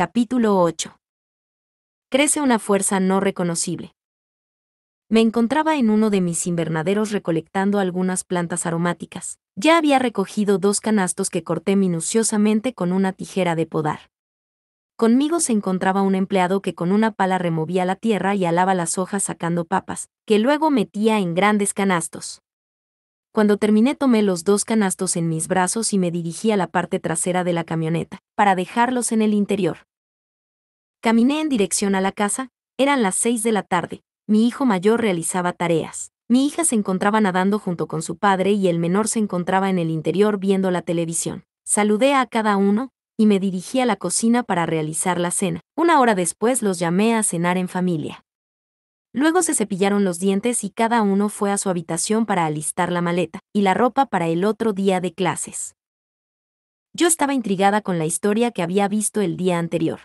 Capítulo 8. Crece una fuerza no reconocible. Me encontraba en uno de mis invernaderos recolectando algunas plantas aromáticas. Ya había recogido dos canastos que corté minuciosamente con una tijera de podar. Conmigo se encontraba un empleado que con una pala removía la tierra y alaba las hojas sacando papas, que luego metía en grandes canastos. Cuando terminé tomé los dos canastos en mis brazos y me dirigí a la parte trasera de la camioneta, para dejarlos en el interior. Caminé en dirección a la casa, eran las seis de la tarde, mi hijo mayor realizaba tareas. Mi hija se encontraba nadando junto con su padre y el menor se encontraba en el interior viendo la televisión. Saludé a cada uno y me dirigí a la cocina para realizar la cena. Una hora después los llamé a cenar en familia. Luego se cepillaron los dientes y cada uno fue a su habitación para alistar la maleta y la ropa para el otro día de clases. Yo estaba intrigada con la historia que había visto el día anterior.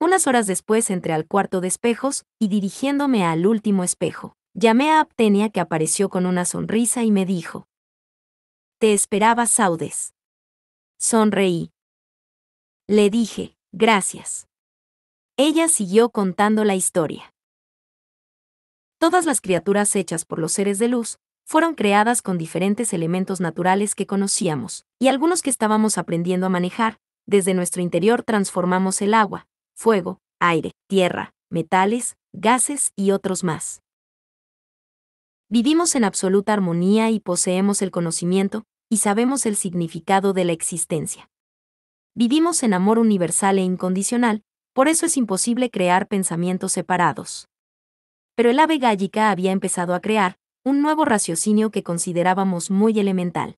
Unas horas después entré al cuarto de espejos y dirigiéndome al último espejo, llamé a Aptenia que apareció con una sonrisa y me dijo. Te esperaba Saudes. Sonreí. Le dije, gracias. Ella siguió contando la historia. Todas las criaturas hechas por los seres de luz fueron creadas con diferentes elementos naturales que conocíamos, y algunos que estábamos aprendiendo a manejar, desde nuestro interior transformamos el agua, fuego, aire, tierra, metales, gases y otros más. Vivimos en absoluta armonía y poseemos el conocimiento, y sabemos el significado de la existencia. Vivimos en amor universal e incondicional, por eso es imposible crear pensamientos separados. Pero el ave gallica había empezado a crear un nuevo raciocinio que considerábamos muy elemental.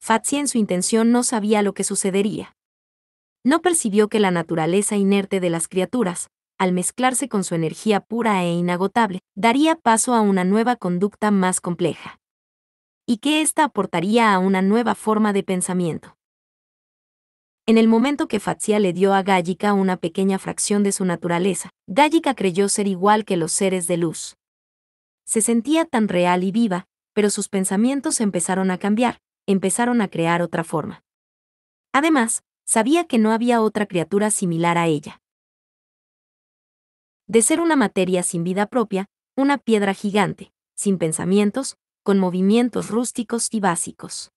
Fatsi, en su intención no sabía lo que sucedería no percibió que la naturaleza inerte de las criaturas, al mezclarse con su energía pura e inagotable, daría paso a una nueva conducta más compleja. Y que ésta aportaría a una nueva forma de pensamiento. En el momento que Fatsia le dio a Gallica una pequeña fracción de su naturaleza, Gallica creyó ser igual que los seres de luz. Se sentía tan real y viva, pero sus pensamientos empezaron a cambiar, empezaron a crear otra forma. Además, Sabía que no había otra criatura similar a ella. De ser una materia sin vida propia, una piedra gigante, sin pensamientos, con movimientos rústicos y básicos.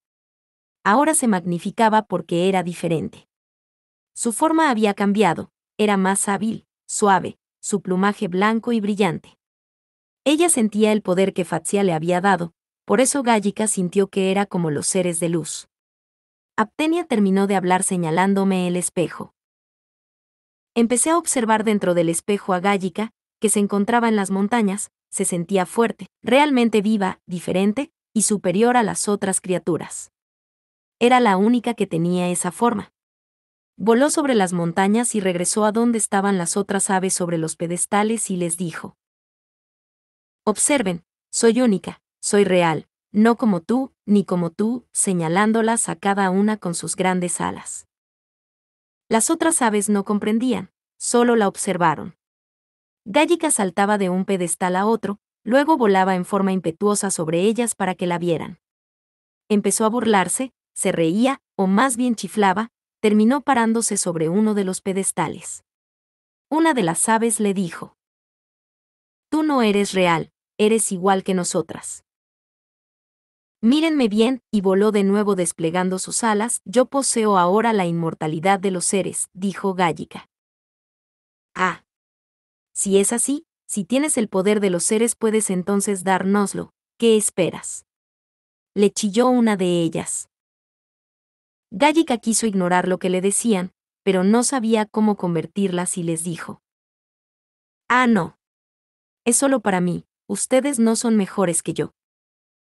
Ahora se magnificaba porque era diferente. Su forma había cambiado, era más hábil, suave, su plumaje blanco y brillante. Ella sentía el poder que Fatsia le había dado, por eso Gallica sintió que era como los seres de luz. Aptenia terminó de hablar señalándome el espejo. Empecé a observar dentro del espejo a Gallica, que se encontraba en las montañas, se sentía fuerte, realmente viva, diferente y superior a las otras criaturas. Era la única que tenía esa forma. Voló sobre las montañas y regresó a donde estaban las otras aves sobre los pedestales y les dijo, Observen, soy única, soy real, no como tú, ni como tú, señalándolas a cada una con sus grandes alas. Las otras aves no comprendían, solo la observaron. Gallica saltaba de un pedestal a otro, luego volaba en forma impetuosa sobre ellas para que la vieran. Empezó a burlarse, se reía, o más bien chiflaba, terminó parándose sobre uno de los pedestales. Una de las aves le dijo, Tú no eres real, eres igual que nosotras. Mírenme bien, y voló de nuevo desplegando sus alas, yo poseo ahora la inmortalidad de los seres, dijo Gallica. Ah. Si es así, si tienes el poder de los seres puedes entonces dárnoslo, ¿qué esperas? Le chilló una de ellas. Gallica quiso ignorar lo que le decían, pero no sabía cómo convertirlas y les dijo. Ah, no. Es solo para mí, ustedes no son mejores que yo.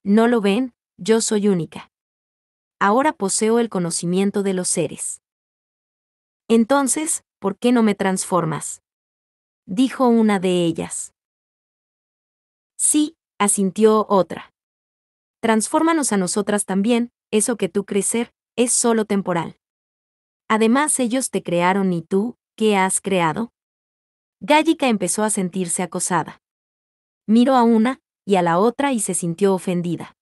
¿No lo ven? yo soy única. Ahora poseo el conocimiento de los seres. Entonces, ¿por qué no me transformas? Dijo una de ellas. Sí, asintió otra. Transfórmanos a nosotras también, eso que tú crecer, es solo temporal. Además ellos te crearon y tú, ¿qué has creado? Gallica empezó a sentirse acosada. Miró a una y a la otra y se sintió ofendida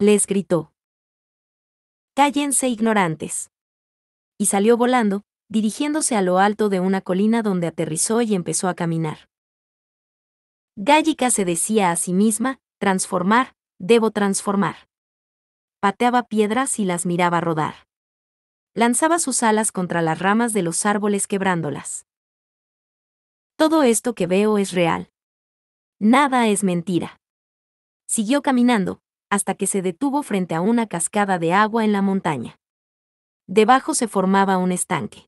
les gritó. Cállense ignorantes. Y salió volando, dirigiéndose a lo alto de una colina donde aterrizó y empezó a caminar. Gallica se decía a sí misma, transformar, debo transformar. Pateaba piedras y las miraba rodar. Lanzaba sus alas contra las ramas de los árboles quebrándolas. Todo esto que veo es real. Nada es mentira. Siguió caminando, hasta que se detuvo frente a una cascada de agua en la montaña. Debajo se formaba un estanque.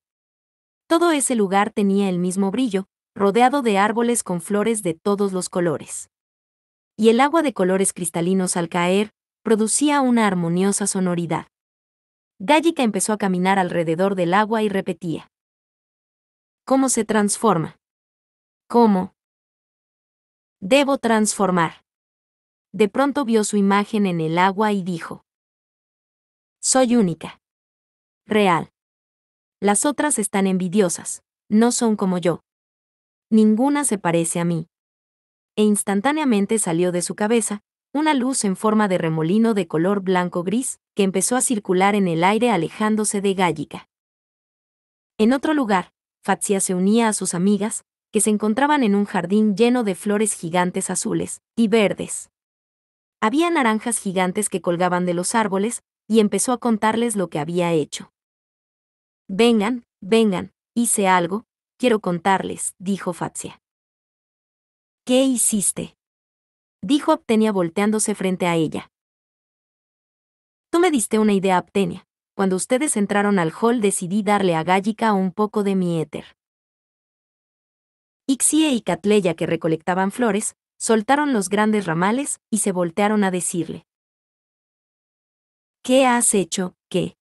Todo ese lugar tenía el mismo brillo, rodeado de árboles con flores de todos los colores. Y el agua de colores cristalinos al caer, producía una armoniosa sonoridad. Gallica empezó a caminar alrededor del agua y repetía. ¿Cómo se transforma? ¿Cómo? Debo transformar de pronto vio su imagen en el agua y dijo, Soy única. Real. Las otras están envidiosas, no son como yo. Ninguna se parece a mí. E instantáneamente salió de su cabeza, una luz en forma de remolino de color blanco-gris, que empezó a circular en el aire alejándose de Gallica. En otro lugar, Fatsia se unía a sus amigas, que se encontraban en un jardín lleno de flores gigantes azules y verdes. Había naranjas gigantes que colgaban de los árboles, y empezó a contarles lo que había hecho. Vengan, vengan, hice algo, quiero contarles, dijo Fatsia. ¿Qué hiciste? dijo Aptenia volteándose frente a ella. Tú me diste una idea, Aptenia. Cuando ustedes entraron al hall decidí darle a Gallica un poco de mi éter. Ixie y Catleya que recolectaban flores, soltaron los grandes ramales y se voltearon a decirle. ¿Qué has hecho? ¿Qué?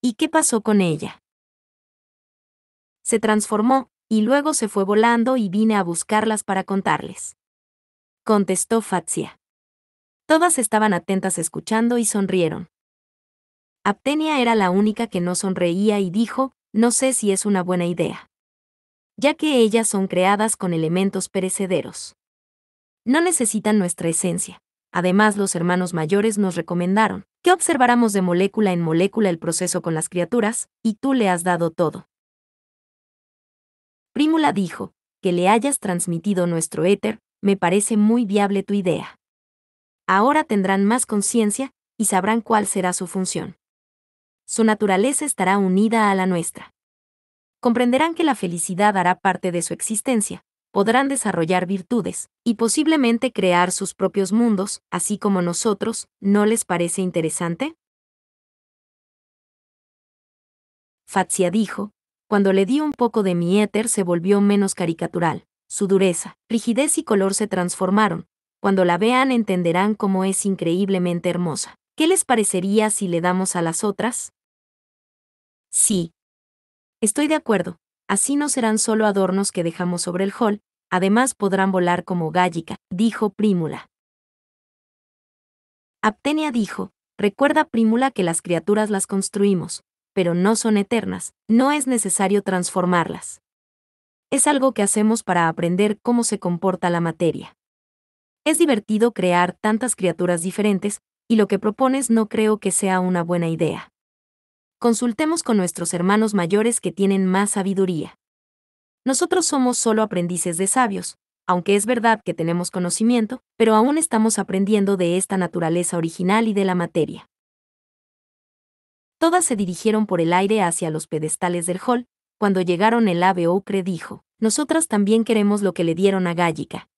¿Y qué pasó con ella? Se transformó, y luego se fue volando y vine a buscarlas para contarles. Contestó Fatsia. Todas estaban atentas escuchando y sonrieron. Aptenia era la única que no sonreía y dijo, no sé si es una buena idea. Ya que ellas son creadas con elementos perecederos no necesitan nuestra esencia. Además, los hermanos mayores nos recomendaron que observáramos de molécula en molécula el proceso con las criaturas, y tú le has dado todo. Prímula dijo, que le hayas transmitido nuestro éter, me parece muy viable tu idea. Ahora tendrán más conciencia, y sabrán cuál será su función. Su naturaleza estará unida a la nuestra. Comprenderán que la felicidad hará parte de su existencia, podrán desarrollar virtudes, y posiblemente crear sus propios mundos, así como nosotros, ¿no les parece interesante? Fatsia dijo, cuando le di un poco de mi éter se volvió menos caricatural, su dureza, rigidez y color se transformaron, cuando la vean entenderán cómo es increíblemente hermosa. ¿Qué les parecería si le damos a las otras? Sí. Estoy de acuerdo, así no serán solo adornos que dejamos sobre el hall, Además podrán volar como Gallica, dijo Prímula. Aptenia dijo, recuerda Prímula que las criaturas las construimos, pero no son eternas, no es necesario transformarlas. Es algo que hacemos para aprender cómo se comporta la materia. Es divertido crear tantas criaturas diferentes, y lo que propones no creo que sea una buena idea. Consultemos con nuestros hermanos mayores que tienen más sabiduría. Nosotros somos solo aprendices de sabios, aunque es verdad que tenemos conocimiento, pero aún estamos aprendiendo de esta naturaleza original y de la materia. Todas se dirigieron por el aire hacia los pedestales del hall, cuando llegaron el ave ocre dijo, nosotras también queremos lo que le dieron a Gallica.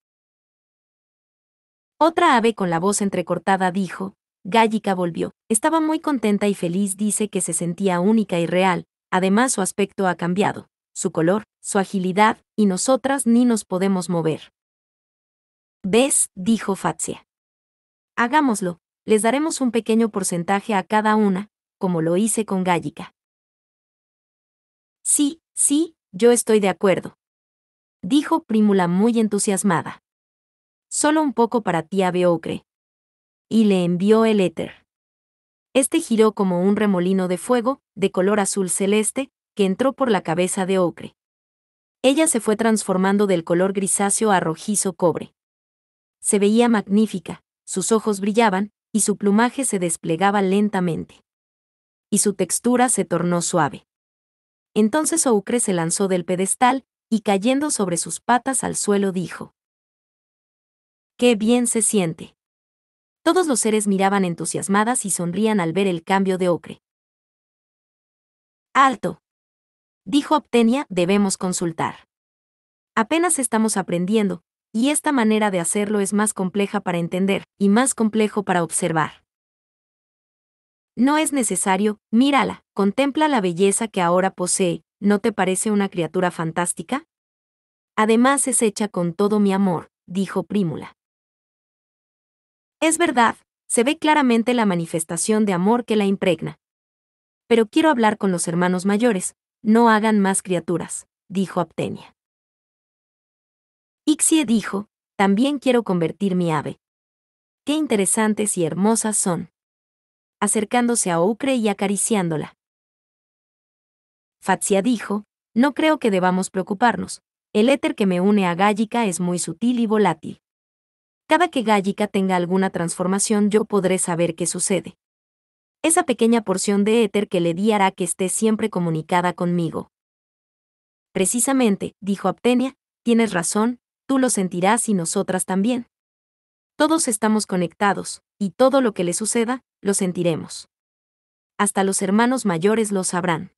Otra ave con la voz entrecortada dijo, Gallica volvió, estaba muy contenta y feliz dice que se sentía única y real, además su aspecto ha cambiado, su color, su agilidad, y nosotras ni nos podemos mover. ¿Ves? dijo Fatsia. Hagámoslo, les daremos un pequeño porcentaje a cada una, como lo hice con Gallica. Sí, sí, yo estoy de acuerdo. Dijo Prímula muy entusiasmada. Solo un poco para Ave Beocre. Y le envió el éter. Este giró como un remolino de fuego, de color azul celeste, que entró por la cabeza de Ocre. Ella se fue transformando del color grisáceo a rojizo cobre. Se veía magnífica, sus ojos brillaban, y su plumaje se desplegaba lentamente. Y su textura se tornó suave. Entonces Ocre se lanzó del pedestal, y cayendo sobre sus patas al suelo dijo. ¡Qué bien se siente! Todos los seres miraban entusiasmadas y sonrían al ver el cambio de Ocre. ¡Alto! Dijo Obtenia, debemos consultar. Apenas estamos aprendiendo, y esta manera de hacerlo es más compleja para entender y más complejo para observar. No es necesario, mírala, contempla la belleza que ahora posee, ¿no te parece una criatura fantástica? Además es hecha con todo mi amor, dijo Prímula. Es verdad, se ve claramente la manifestación de amor que la impregna. Pero quiero hablar con los hermanos mayores, no hagan más criaturas, dijo Aptenia. Ixie dijo, también quiero convertir mi ave. Qué interesantes y hermosas son. Acercándose a Ucre y acariciándola. Fatsia dijo, no creo que debamos preocuparnos, el éter que me une a Gallica es muy sutil y volátil. Cada que Gallica tenga alguna transformación yo podré saber qué sucede. Esa pequeña porción de éter que le di hará que esté siempre comunicada conmigo. Precisamente, dijo Aptenia, tienes razón, tú lo sentirás y nosotras también. Todos estamos conectados, y todo lo que le suceda, lo sentiremos. Hasta los hermanos mayores lo sabrán.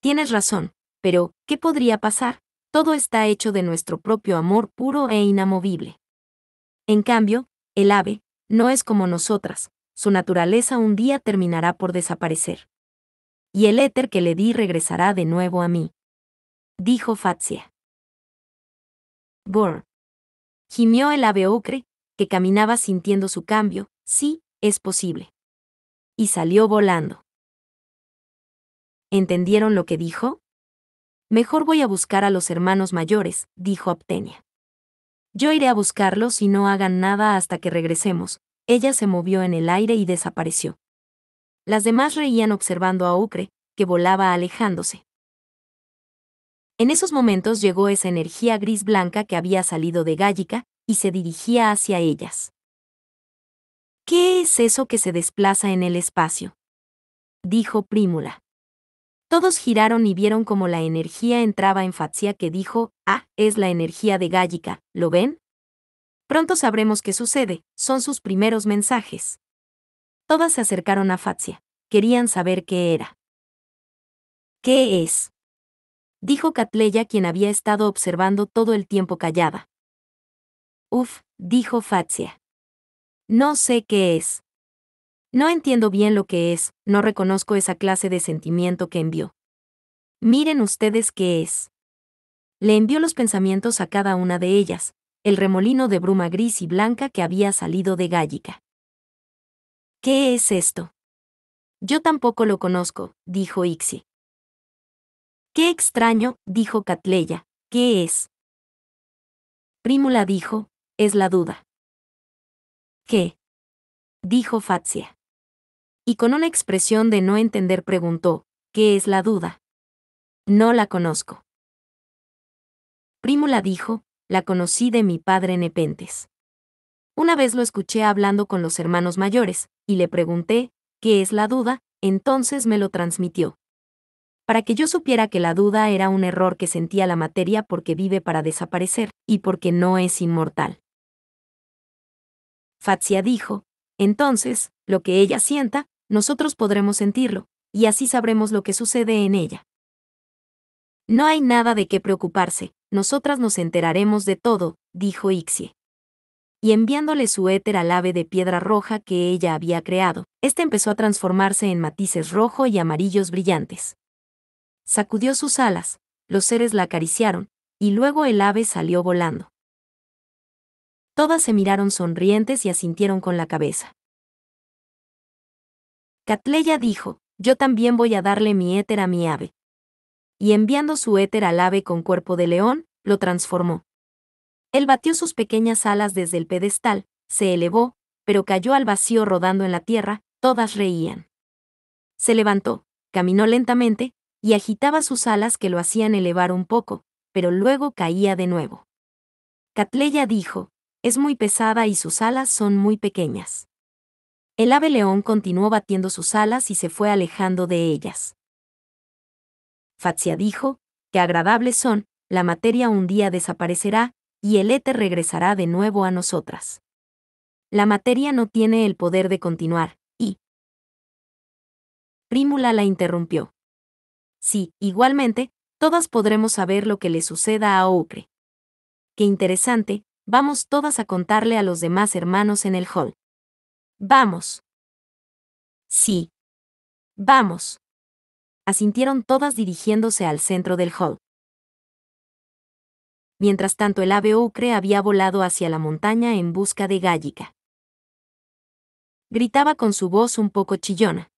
Tienes razón, pero, ¿qué podría pasar? Todo está hecho de nuestro propio amor puro e inamovible. En cambio, el ave, no es como nosotras, su naturaleza un día terminará por desaparecer. Y el éter que le di regresará de nuevo a mí. Dijo Fatsia. Bor. Gimió el ave ocre, que caminaba sintiendo su cambio, sí, es posible. Y salió volando. ¿Entendieron lo que dijo? Mejor voy a buscar a los hermanos mayores, dijo Aptenia. Yo iré a buscarlos y no hagan nada hasta que regresemos, ella se movió en el aire y desapareció. Las demás reían observando a Ucre, que volaba alejándose. En esos momentos llegó esa energía gris blanca que había salido de Gallica y se dirigía hacia ellas. ¿Qué es eso que se desplaza en el espacio? dijo Prímula. Todos giraron y vieron cómo la energía entraba en Fatsia que dijo, ah, es la energía de Gallica, ¿lo ven? Pronto sabremos qué sucede, son sus primeros mensajes. Todas se acercaron a Fatsia. Querían saber qué era. ¿Qué es? Dijo Catleya quien había estado observando todo el tiempo callada. Uf, dijo Fatsia. No sé qué es. No entiendo bien lo que es, no reconozco esa clase de sentimiento que envió. Miren ustedes qué es. Le envió los pensamientos a cada una de ellas, el remolino de bruma gris y blanca que había salido de Gallica. ¿Qué es esto? Yo tampoco lo conozco, dijo Ixi. Qué extraño, dijo Catleya, ¿qué es? Prímula dijo, es la duda. ¿Qué? dijo Fatsia. Y con una expresión de no entender preguntó, ¿qué es la duda? No la conozco. Prímula dijo, la conocí de mi padre Nepentes. Una vez lo escuché hablando con los hermanos mayores, y le pregunté, ¿qué es la duda? Entonces me lo transmitió. Para que yo supiera que la duda era un error que sentía la materia porque vive para desaparecer, y porque no es inmortal. Fatsia dijo, entonces, lo que ella sienta, nosotros podremos sentirlo, y así sabremos lo que sucede en ella. No hay nada de qué preocuparse, nosotras nos enteraremos de todo, dijo Ixie. Y enviándole su éter al ave de piedra roja que ella había creado, este empezó a transformarse en matices rojo y amarillos brillantes. Sacudió sus alas, los seres la acariciaron, y luego el ave salió volando. Todas se miraron sonrientes y asintieron con la cabeza. Catleya dijo, yo también voy a darle mi éter a mi ave y enviando su éter al ave con cuerpo de león, lo transformó. Él batió sus pequeñas alas desde el pedestal, se elevó, pero cayó al vacío rodando en la tierra, todas reían. Se levantó, caminó lentamente, y agitaba sus alas que lo hacían elevar un poco, pero luego caía de nuevo. Catleya dijo, es muy pesada y sus alas son muy pequeñas. El ave león continuó batiendo sus alas y se fue alejando de ellas. Fatsia dijo, que agradables son, la materia un día desaparecerá, y el éter regresará de nuevo a nosotras. La materia no tiene el poder de continuar, y... Prímula la interrumpió. Sí, igualmente, todas podremos saber lo que le suceda a Ocre. Qué interesante, vamos todas a contarle a los demás hermanos en el hall. Vamos. Sí. Vamos asintieron todas dirigiéndose al centro del hall. Mientras tanto el ave Ucre había volado hacia la montaña en busca de Gallica. Gritaba con su voz un poco chillona.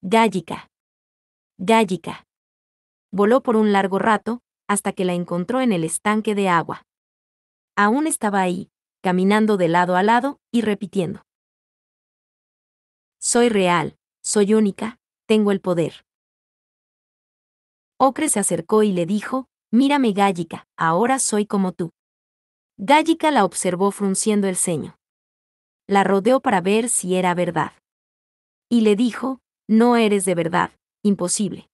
Gallica. Gallica. Voló por un largo rato, hasta que la encontró en el estanque de agua. Aún estaba ahí, caminando de lado a lado y repitiendo. Soy real, soy única, tengo el poder. Ocre se acercó y le dijo, Mírame Gallica, ahora soy como tú. Gallica la observó frunciendo el ceño. La rodeó para ver si era verdad. Y le dijo, No eres de verdad, imposible.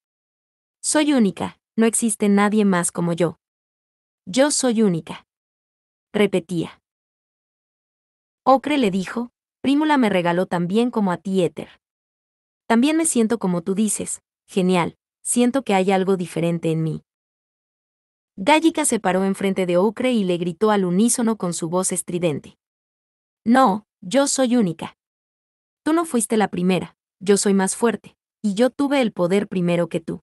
Soy única, no existe nadie más como yo. Yo soy única. Repetía. Ocre le dijo, Prímula me regaló también como a ti éter. También me siento como tú dices, genial, siento que hay algo diferente en mí. Gallica se paró enfrente de Ocre y le gritó al unísono con su voz estridente. No, yo soy única. Tú no fuiste la primera, yo soy más fuerte, y yo tuve el poder primero que tú.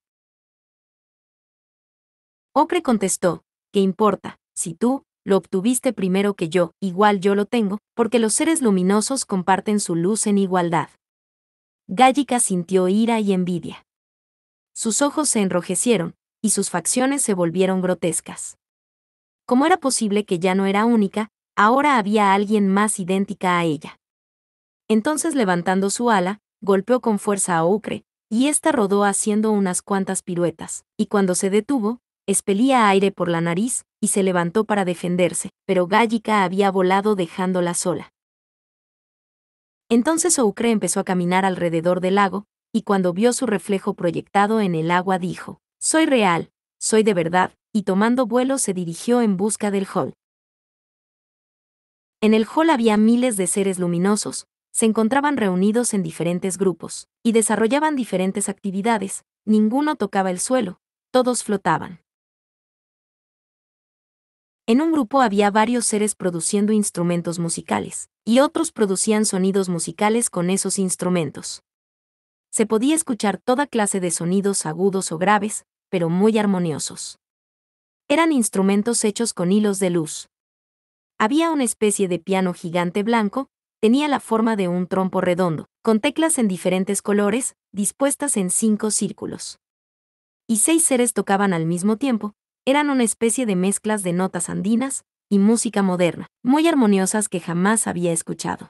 Ocre contestó, ¿qué importa, si tú, lo obtuviste primero que yo, igual yo lo tengo, porque los seres luminosos comparten su luz en igualdad. Gallica sintió ira y envidia sus ojos se enrojecieron, y sus facciones se volvieron grotescas. Como era posible que ya no era única, ahora había alguien más idéntica a ella. Entonces levantando su ala, golpeó con fuerza a Ucre, y ésta rodó haciendo unas cuantas piruetas, y cuando se detuvo, espelía aire por la nariz, y se levantó para defenderse, pero Gallica había volado dejándola sola. Entonces Ucre empezó a caminar alrededor del lago, y cuando vio su reflejo proyectado en el agua dijo, Soy real, soy de verdad, y tomando vuelo se dirigió en busca del hall. En el hall había miles de seres luminosos, se encontraban reunidos en diferentes grupos, y desarrollaban diferentes actividades, ninguno tocaba el suelo, todos flotaban. En un grupo había varios seres produciendo instrumentos musicales, y otros producían sonidos musicales con esos instrumentos se podía escuchar toda clase de sonidos agudos o graves, pero muy armoniosos. Eran instrumentos hechos con hilos de luz. Había una especie de piano gigante blanco, tenía la forma de un trompo redondo, con teclas en diferentes colores, dispuestas en cinco círculos. Y seis seres tocaban al mismo tiempo, eran una especie de mezclas de notas andinas y música moderna, muy armoniosas que jamás había escuchado.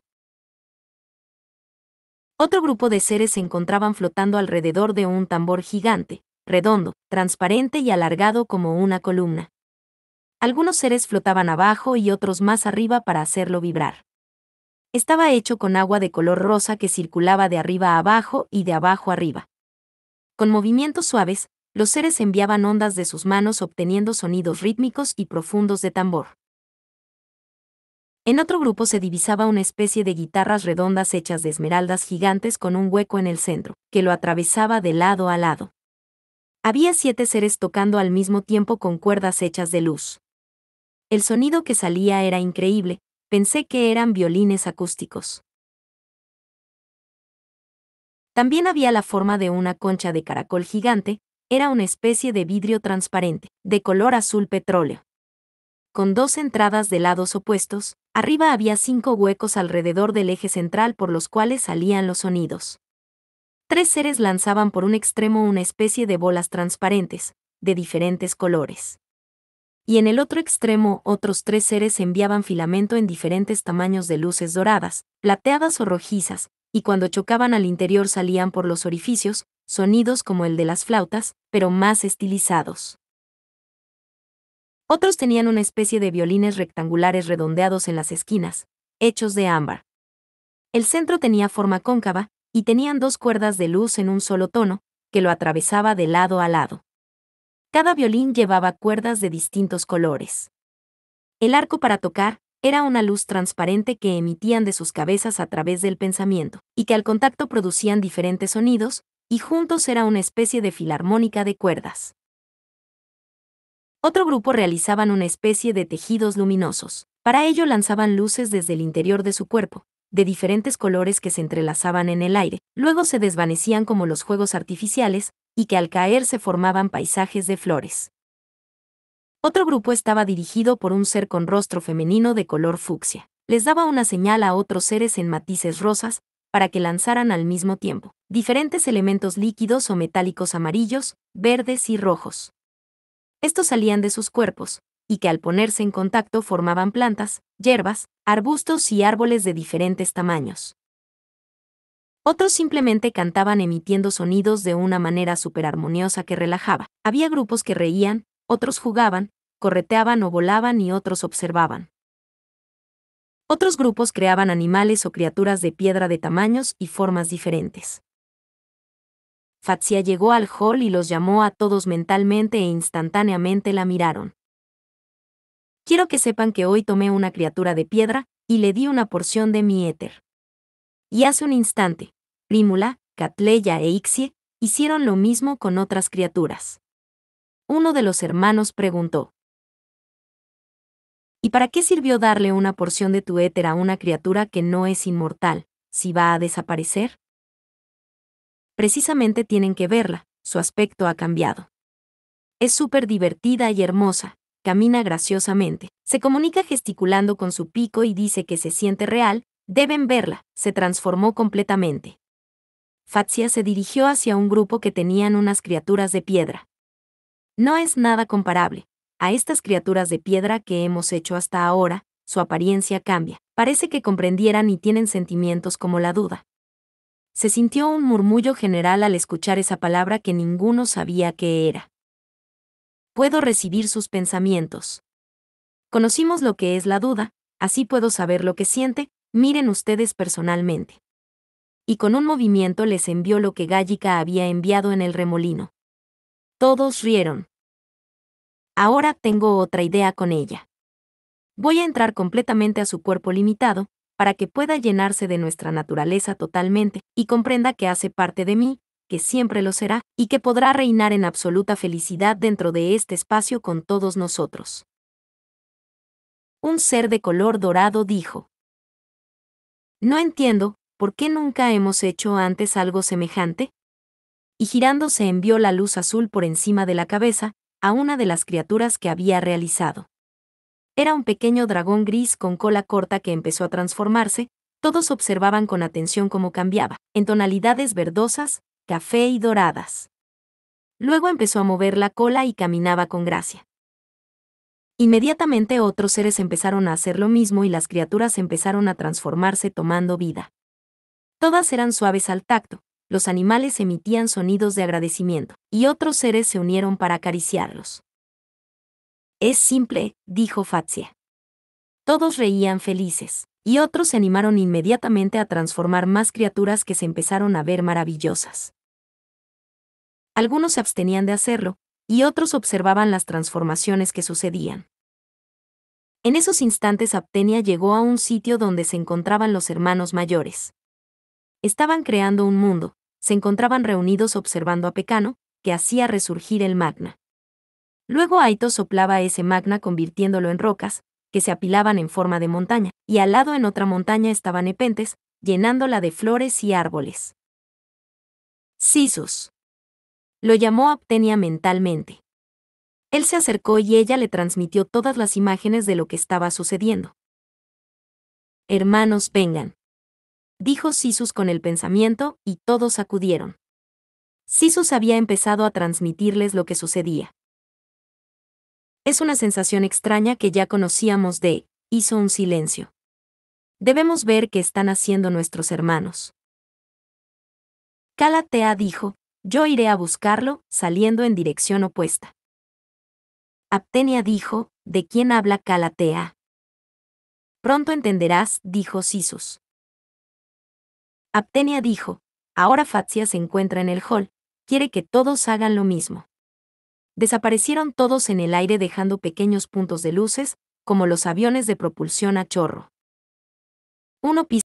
Otro grupo de seres se encontraban flotando alrededor de un tambor gigante, redondo, transparente y alargado como una columna. Algunos seres flotaban abajo y otros más arriba para hacerlo vibrar. Estaba hecho con agua de color rosa que circulaba de arriba a abajo y de abajo arriba. Con movimientos suaves, los seres enviaban ondas de sus manos obteniendo sonidos rítmicos y profundos de tambor. En otro grupo se divisaba una especie de guitarras redondas hechas de esmeraldas gigantes con un hueco en el centro, que lo atravesaba de lado a lado. Había siete seres tocando al mismo tiempo con cuerdas hechas de luz. El sonido que salía era increíble, pensé que eran violines acústicos. También había la forma de una concha de caracol gigante, era una especie de vidrio transparente, de color azul petróleo con dos entradas de lados opuestos, arriba había cinco huecos alrededor del eje central por los cuales salían los sonidos. Tres seres lanzaban por un extremo una especie de bolas transparentes, de diferentes colores. Y en el otro extremo otros tres seres enviaban filamento en diferentes tamaños de luces doradas, plateadas o rojizas, y cuando chocaban al interior salían por los orificios, sonidos como el de las flautas, pero más estilizados. Otros tenían una especie de violines rectangulares redondeados en las esquinas, hechos de ámbar. El centro tenía forma cóncava, y tenían dos cuerdas de luz en un solo tono, que lo atravesaba de lado a lado. Cada violín llevaba cuerdas de distintos colores. El arco para tocar era una luz transparente que emitían de sus cabezas a través del pensamiento, y que al contacto producían diferentes sonidos, y juntos era una especie de filarmónica de cuerdas. Otro grupo realizaban una especie de tejidos luminosos. Para ello lanzaban luces desde el interior de su cuerpo, de diferentes colores que se entrelazaban en el aire, luego se desvanecían como los juegos artificiales, y que al caer se formaban paisajes de flores. Otro grupo estaba dirigido por un ser con rostro femenino de color fucsia. Les daba una señal a otros seres en matices rosas, para que lanzaran al mismo tiempo, diferentes elementos líquidos o metálicos amarillos, verdes y rojos estos salían de sus cuerpos, y que al ponerse en contacto formaban plantas, hierbas, arbustos y árboles de diferentes tamaños. Otros simplemente cantaban emitiendo sonidos de una manera superarmoniosa que relajaba. Había grupos que reían, otros jugaban, correteaban o volaban y otros observaban. Otros grupos creaban animales o criaturas de piedra de tamaños y formas diferentes. Fatsia llegó al hall y los llamó a todos mentalmente e instantáneamente la miraron. Quiero que sepan que hoy tomé una criatura de piedra y le di una porción de mi éter. Y hace un instante, Prímula, Catleya e Ixie hicieron lo mismo con otras criaturas. Uno de los hermanos preguntó. ¿Y para qué sirvió darle una porción de tu éter a una criatura que no es inmortal, si va a desaparecer? precisamente tienen que verla, su aspecto ha cambiado. Es súper divertida y hermosa, camina graciosamente, se comunica gesticulando con su pico y dice que se siente real, deben verla, se transformó completamente. Fatsia se dirigió hacia un grupo que tenían unas criaturas de piedra. No es nada comparable. A estas criaturas de piedra que hemos hecho hasta ahora, su apariencia cambia. Parece que comprendieran y tienen sentimientos como la duda, se sintió un murmullo general al escuchar esa palabra que ninguno sabía qué era. Puedo recibir sus pensamientos. Conocimos lo que es la duda, así puedo saber lo que siente, miren ustedes personalmente. Y con un movimiento les envió lo que Gallica había enviado en el remolino. Todos rieron. Ahora tengo otra idea con ella. Voy a entrar completamente a su cuerpo limitado, para que pueda llenarse de nuestra naturaleza totalmente y comprenda que hace parte de mí, que siempre lo será, y que podrá reinar en absoluta felicidad dentro de este espacio con todos nosotros. Un ser de color dorado dijo. No entiendo, ¿por qué nunca hemos hecho antes algo semejante? Y girándose envió la luz azul por encima de la cabeza, a una de las criaturas que había realizado. Era un pequeño dragón gris con cola corta que empezó a transformarse, todos observaban con atención cómo cambiaba, en tonalidades verdosas, café y doradas. Luego empezó a mover la cola y caminaba con gracia. Inmediatamente otros seres empezaron a hacer lo mismo y las criaturas empezaron a transformarse tomando vida. Todas eran suaves al tacto, los animales emitían sonidos de agradecimiento, y otros seres se unieron para acariciarlos. Es simple, dijo Fatsia. Todos reían felices, y otros se animaron inmediatamente a transformar más criaturas que se empezaron a ver maravillosas. Algunos se abstenían de hacerlo, y otros observaban las transformaciones que sucedían. En esos instantes Aptenia llegó a un sitio donde se encontraban los hermanos mayores. Estaban creando un mundo, se encontraban reunidos observando a Pecano, que hacía resurgir el magna. Luego Aito soplaba ese magna convirtiéndolo en rocas, que se apilaban en forma de montaña, y al lado en otra montaña estaban epentes, llenándola de flores y árboles. Sisus. Lo llamó Aptenia mentalmente. Él se acercó y ella le transmitió todas las imágenes de lo que estaba sucediendo. Hermanos, vengan. Dijo Sisus con el pensamiento, y todos acudieron. Sisus había empezado a transmitirles lo que sucedía. Es una sensación extraña que ya conocíamos de, hizo un silencio. Debemos ver qué están haciendo nuestros hermanos. Calatea dijo, yo iré a buscarlo, saliendo en dirección opuesta. Aptenia dijo, ¿de quién habla Calatea? Pronto entenderás, dijo Sisus. Aptenia dijo, ahora Fatsia se encuentra en el hall, quiere que todos hagan lo mismo desaparecieron todos en el aire dejando pequeños puntos de luces, como los aviones de propulsión a chorro. 1